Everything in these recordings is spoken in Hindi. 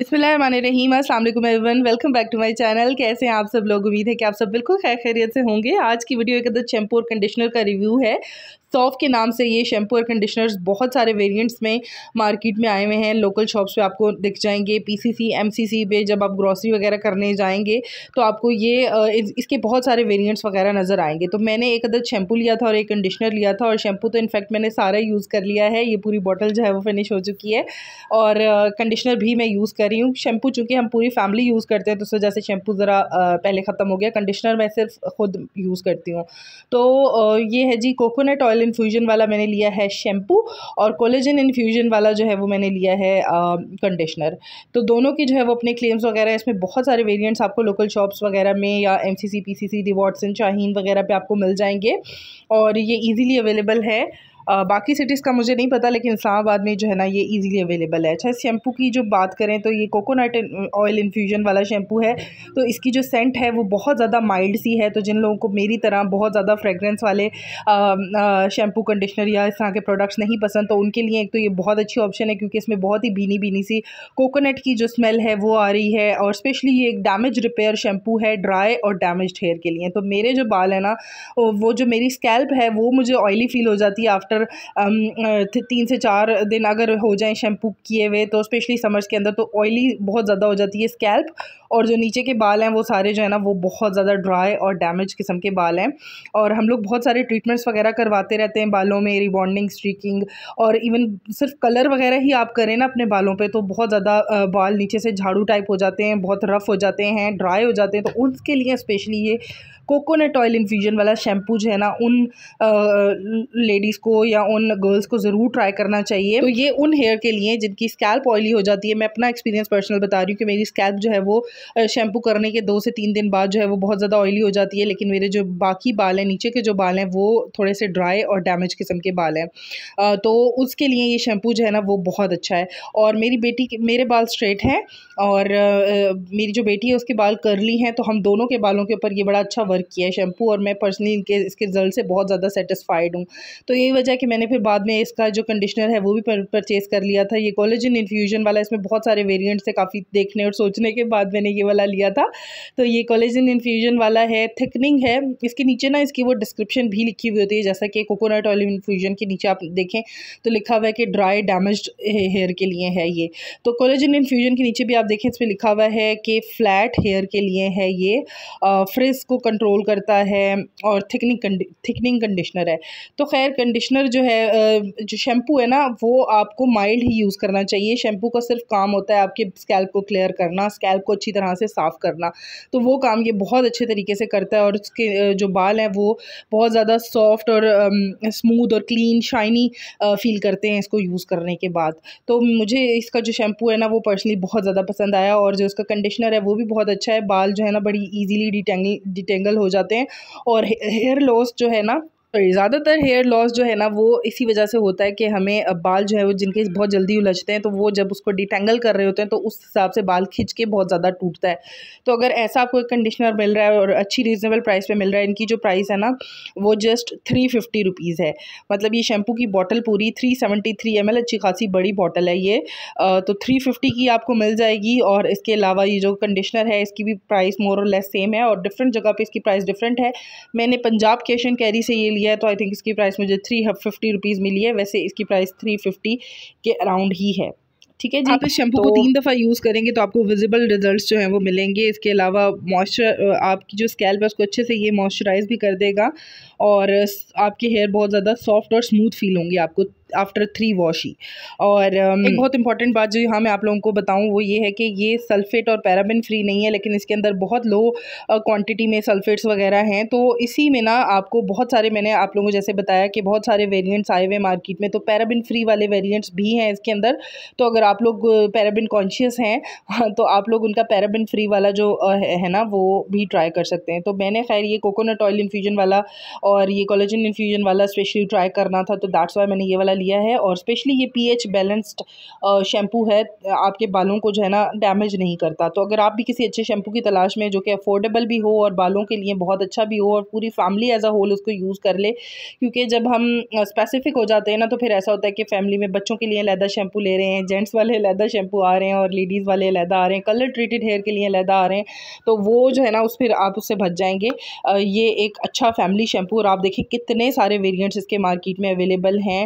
बिस्मिल्लाम असलम everyone welcome back to my channel कैसे हैं आप सब लोग उम्मीद है कि आप सब बिल्कुल खैर खैरियत से होंगे आज की वीडियो एक अदर शैम्पू और कंडीशनर का रिव्यू है सॉफ के नाम से ये शैम्पू और कंडीशनर्स बहुत सारे वेरिएंट्स में मार्केट में आए हुए हैं लोकल शॉप्स पे आपको दिख जाएंगे पीसीसी एमसीसी पे जब आप ग्रॉसरी वगैरह करने जाएंगे तो आपको ये इस, इसके बहुत सारे वेरियंट्स वगैरह नज़र आएंगे तो मैंने एक अदर शैम्पू लिया था और एक कंडीशनर लिया था और शैम्पू तो इनफैक्ट मैंने सारा यूज़ कर लिया है ये पूरी बॉटल जो है वो फिनिश हो चुकी है और कंडिशनर भी मैं यूज़ कर रही हूँ शैम्पू चूँकि हम पूरी फैमिली यूज़ करते हैं तो उस वजह से शैम्पू ज़रा पहले ख़त्म हो गया कंडिशनर मैं सिर्फ खुद यूज़ करती हूँ तो ये है जी कोकोनट ऑयल इन्फ्यूजन वाला मैंने लिया है शैम्पू और कोलेजन इन्फ्यूजन वाला जो है वो मैंने लिया है कंडिशनर तो दोनों की जो है वो अपने क्लेम्स वगैरह इसमें बहुत सारे वेरियंट्स आपको लोकल शॉप्स वगैरह में या M C C P C C D Watson Shaheen वगैरह पर आपको मिल जाएंगे और ये ईज़िली अवेलेबल है बाकी सिटीज़ का मुझे नहीं पता लेकिन इस्लामाबाद में जो है ना ये इजीली अवेलेबल है अच्छा शैम्पू की जो बात करें तो ये कोकोनट ऑयल इन्फ्यूजन वाला शैम्पू है तो इसकी जो सेंट है वो बहुत ज़्यादा माइल्ड सी है तो जिन लोगों को मेरी तरह बहुत ज़्यादा फ्रेगरेंस वाले शैम्पू कंडीशनर या इस तरह के प्रोडक्ट्स नहीं पसंद तो उनके लिए एक तो ये बहुत अच्छी ऑप्शन है क्योंकि इसमें बहुत ही भीनी भीनी सी कोकोनट की जो स्मेल है वो आ रही है और स्पेशली ये एक डैमेज रिपेयर शैम्पू है ड्राई और डैमेज हेयर के लिए तो मेरे जो बाल है ना वो जो मेरी स्कैल्प है वो मुझे ऑयली फील हो जाती है आफ्टर आफ्टर um, uh, तीन से चार दिन अगर हो जाए शैम्पू किए हुए तो स्पेशली समर्स के अंदर तो ऑयली बहुत ज़्यादा हो जाती है स्कैल्प और जो नीचे के बाल हैं वो सारे जो है ना वो बहुत ज़्यादा ड्राई और डैमेज किस्म के बाल हैं और हम लोग बहुत सारे ट्रीटमेंट्स वगैरह करवाते रहते हैं बालों में रिबॉन्डिंग स्ट्रीकिंग और इवन सिर्फ कलर वगैरह ही आप करें ना अपने बालों पर तो बहुत ज़्यादा बाल नीचे से झाड़ू टाइप हो जाते हैं बहुत रफ़ हो जाते हैं ड्राई हो जाते हैं तो उनके लिए स्पेशली ये कोकोनट ऑयल इन्फ्यूजन वाला शैम्पू जो है ना उन लेडीज़ को या उन गर्ल्स को ज़रूर ट्राई करना चाहिए तो ये उन हेयर के लिए जिनकी स्कैल्प ऑयली हो जाती है मैं अपना एक्सपीरियंस पर्सनल बता रही हूँ कि मेरी स्कैल्प जो है वो शैम्पू करने के दो से तीन दिन बाद जो है वो बहुत ज़्यादा ऑयली हो जाती है लेकिन मेरे जो बाकी बाल हैं नीचे के जो बाल हैं वो थोड़े से ड्राई और डैमेज किस्म के बाल हैं तो उसके लिए ये शैम्पू जो है ना वो बहुत अच्छा है और मेरी बेटी मेरे बाल स्ट्रेट हैं और मेरी जो बेटी है उसके बाल करली हैं तो हम दोनों के बालों के ऊपर ये बड़ा अच्छा वर्क किया है शैम्पू और मैं पर्सनली इनके इसके रिजल्ट से बहुत ज़्यादा सेटिस्फाइड हूँ तो यही वजह कि मैंने फिर बाद में इसका जो कंडीशनर है वो भी परचेज़ कर लिया था ये कॉलेज इन्फ्यूजन वाला इसमें बहुत सारे वेरियंट्स है काफ़ी देखने और सोचने के बाद मैंने ये वाला लिया था तो ये कॉलेजन इन्फ्यूजन वाला है थिकनिंग है इसके नीचे ना इसकी वो डिस्क्रिप्शन भी लिखी हुई होती है जैसा कि कोकोनट ऑयल इन्फ्यूजन के नीचे आप देखें तो लिखा हुआ है कि ड्राई डैमेज हेयर के लिए है ये तो कॉलेजन इन्फ्यूजन के नीचे भी आप देखें इसमें लिखा हुआ है कि फ्लैट हेयर के लिए है ये फ्रिज को कंट्रोल करता है और थिकनिंग थिकनिंग कंडीशनर है तो खैर कंडीशनर जो है जो शैम्पू है ना वो आपको माइल्ड ही यूज़ करना चाहिए शैम्पू का सिर्फ काम होता है आपके स्कैल्प को क्लियर करना स्कैल्प को अच्छी तरह तरह से साफ़ करना तो वो काम ये बहुत अच्छे तरीके से करता है और उसके जो बाल हैं वो बहुत ज़्यादा सॉफ्ट और स्मूद और क्लीन शाइनी फील करते हैं इसको यूज़ करने के बाद तो मुझे इसका जो शैम्पू है ना वो पर्सनली बहुत ज़्यादा पसंद आया और जो इसका कंडीशनर है वो भी बहुत अच्छा है बाल जो है ना बड़ी ईजीली डिटेंगल डिटेंगल हो जाते हैं और हेयर लॉस जो है ना ज़्यादातर हेयर लॉस जो है ना वो इसी वजह से होता है कि हमें बाल जो है वो जिनके बहुत जल्दी उलझते हैं तो वो जब उसको डिटेंगल कर रहे होते हैं तो उस हिसाब से बाल खिंच के बहुत ज़्यादा टूटता है तो अगर ऐसा आपको एक कंडीशनर मिल रहा है और अच्छी रीज़नेबल प्राइस पे मिल रहा है इनकी जो प्राइस है ना वो जस्ट थ्री फिफ्टी रुपीज़ है मतलब ये शैम्पू की बॉटल पूरी थ्री सेवेंटी थ्री एम एल अच्छी खासी बड़ी बॉटल है ये तो थ्री फिफ्टी की आपको मिल जाएगी और इसके अलावा ये जो कंडिशनर है इसकी भी प्राइस मोर और लेस सेम है और डिफरेंट जगह पर इसकी प्राइस डिफरेंट है मैंने पंजाब कैश एंड कैरी से ये दिया है तो आई थिंक इसकी प्राइस मुझे थ्री फिफ्टी रुपीज़ मिली है वैसे इसकी प्राइस थ्री फिफ्टी के अराउंड ही है ठीक है जी आप इस शैम्पू तो, को तीन दफ़ा यूज़ करेंगे तो आपको विजिबल रिजल्ट्स जो हैं वो मिलेंगे इसके अलावा मॉइस्चर आपकी जो स्कैल्प है उसको अच्छे से ये मॉइस्चराइज भी कर देगा और आपके हेयर बहुत ज़्यादा सॉफ्ट और स्मूथ फील होंगे आपको आफ्टर थ्री वॉशी और um, एक बहुत इंपॉर्टेंट बात जो यहाँ मैं आप लोगों को बताऊँ वो ये है कि ये सल्फेट और पैराबिन फ्री नहीं है लेकिन इसके अंदर बहुत लो uh, में सल्फेट्स वगैरह हैं तो इसी में ना आपको बहुत सारे मैंने आप लोगों को जैसे बताया कि बहुत सारे वेरियंट्स आए हुए मार्केट में तो पैराबिन फ्री वाले वेरियंट्स भी हैं इसके अंदर तो अगर आप लोग पैराबिन uh, कॉन्शियस हैं हाँ, तो आप लोग उनका पैराबिन फ्री वाला जो uh, है ना वो भी ट्राई कर सकते हैं तो मैंने खैर ये कोकोनट ऑयल इन्फ्यूजन वाला और ये कॉलेजन इन्फ्यूजन वाला स्पेशली ट्राई करना था तो दैट्स वाई मैंने ये वाला लिया है और स्पेशली ये पीएच बैलेंस्ड शैम्पू है आपके बालों को जो है ना डैमेज नहीं करता तो अगर आप भी किसी अच्छे शैम्पू की तलाश में जो कि अफोर्डेबल भी हो और बालों के लिए बहुत अच्छा भी हो और पूरी फैमिली एज अ होल उसको यूज़ कर ले क्योंकि जब हम स्पेसिफिक हो जाते हैं ना तो फिर ऐसा होता है कि फैमिली में बच्चों के लिए लैदा शैम्पू ले रहे हैं जेंट्स वाले लैदा शैम्पू आ रहे हैं और लेडीज़ वाले लैदा आ रहे हैं कलर ट्रीटेड हेयर के लिए लैदा आ रहे हैं तो वो जो है ना उस फिर आप उससे भज जाएंगे ये एक अच्छा फैमिली शैम्पू और आप देखिए कितने सारे वेरियंट्स इसके मार्केट में अवेलेबल हैं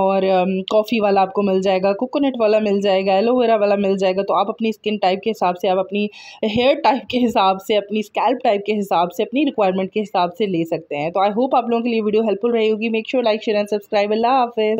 और कॉफ़ी um, वाला आपको मिल जाएगा कोकोनट वाला मिल जाएगा एलोवेरा वाला मिल जाएगा तो आप अपनी स्किन टाइप के हिसाब से आप अपनी हेयर टाइप के हिसाब से अपनी स्कैल्प टाइप के हिसाब से अपनी रिक्वायरमेंट के हिसाब से ले सकते हैं तो आई होप आप लोगों के लिए वीडियो हेल्पफुल रहेगी make sure like share and subscribe अल्लाह हाफिज़